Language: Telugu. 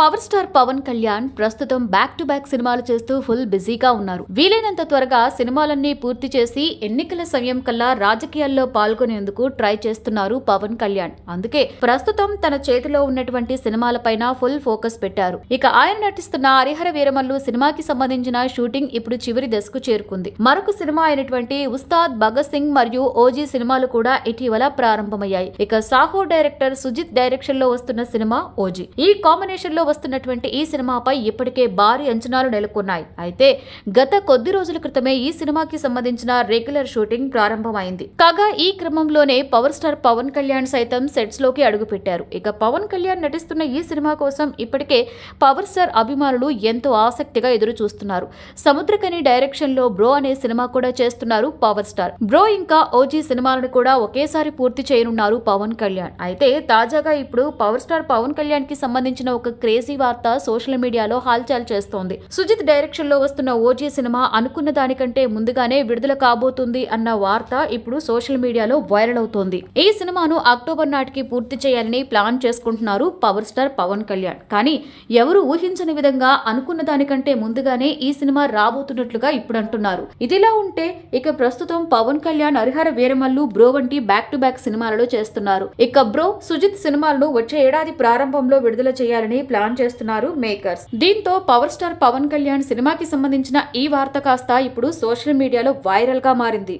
పవర్ స్టార్ పవన్ కళ్యాణ్ ప్రస్తుతం బ్యాక్ టు బ్యాక్ సినిమాలు చేస్తూ ఫుల్ బిజీగా ఉన్నారు వీలైనంత త్వరగా సినిమాలన్నీ పూర్తి చేసి ఎన్నికల సమయం కల్లా రాజకీయాల్లో పాల్గొనేందుకు ట్రై చేస్తున్నారు పవన్ కళ్యాణ్ అందుకే ప్రస్తుతం తన చేతిలో ఉన్నటువంటి సినిమాలపైన ఫుల్ ఫోకస్ పెట్టారు ఇక ఆయన నటిస్తున్న హరిహర వీరమల్లు సినిమాకి సంబంధించిన షూటింగ్ ఇప్పుడు చివరి దశకు చేరుకుంది మరొక సినిమా అయినటువంటి ఉస్తాద్ భగత్ సింగ్ మరియు ఓజీ సినిమాలు కూడా ఇటీవల ప్రారంభమయ్యాయి ఇక సాహో డైరెక్టర్ సుజిత్ డైరెక్షన్ లో వస్తున్న సినిమా ఓజీ ఈ కాంబినేషన్ లో వస్తున్నటువంటి ఈ సినిమాపై ఇప్పటికే భారీ అంచనాలు నెలకొన్నాయి అయితే గత కొద్ది రోజుల క్రితమే ఈ సినిమాకి సంబంధించిన రెగ్యులర్ షూటింగ్ ప్రారంభమైంది కాగా ఈ క్రమంలోనే పవర్ స్టార్ పవన్ కళ్యాణ్ సైతం సెట్స్ లోకి అడుగుపెట్టారు ఇక పవన్ కళ్యాణ్ నటిస్తున్న ఈ సినిమా కోసం ఇప్పటికే పవర్ స్టార్ అభిమానులు ఎంతో ఆసక్తిగా ఎదురు చూస్తున్నారు సముద్రకని డైరెక్షన్ లో బ్రో అనే సినిమా కూడా చేస్తున్నారు పవర్ స్టార్ బ్రో ఇంకా ఓజీ సినిమాలను కూడా ఒకేసారి పూర్తి చేయనున్నారు పవన్ కళ్యాణ్ అయితే తాజాగా ఇప్పుడు పవర్ స్టార్ పవన్ కళ్యాణ్ కి సంబంధించిన ఒక క్రేజ్ క్రేజీ వార్త సోషల్ మీడియాలో హాల్చాల్ చేస్తోంది సుజిత్ డైరెక్షన్ లో వస్తున్న ఓజీ సినిమా అనుకున్న దానికంటే ముందుగానే విడుదల కాబోతుంది అన్న వార్త ఇప్పుడు సోషల్ మీడియాలో వైరల్ అవుతోంది ఈ సినిమాను అక్టోబర్ నాటికి పూర్తి చేయాలని ప్లాన్ చేసుకుంటున్నారు పవర్ స్టార్ పవన్ కళ్యాణ్ కానీ ఎవరు ఊహించని విధంగా అనుకున్న దానికంటే ముందుగానే ఈ సినిమా రాబోతున్నట్లుగా ఇప్పుడు అంటున్నారు ఇదిలా ఉంటే ఇక ప్రస్తుతం పవన్ కళ్యాణ్ హరిహర వీరమల్లు బ్రో వంటి బ్యాక్ టు బ్యాక్ సినిమాలలో చేస్తున్నారు ఇక బ్రో సుజిత్ సినిమాలను వచ్చే ఏడాది ప్రారంభంలో విడుదల చేయాలని ప్లాన్ ప్లాన్ చేస్తున్నారు మేకర్స్ దీంతో పవర్ స్టార్ పవన్ కళ్యాణ్ సినిమాకి సంబంధించిన ఈ వార్త కాస్త ఇప్పుడు సోషల్ మీడియాలో వైరల్ గా మారింది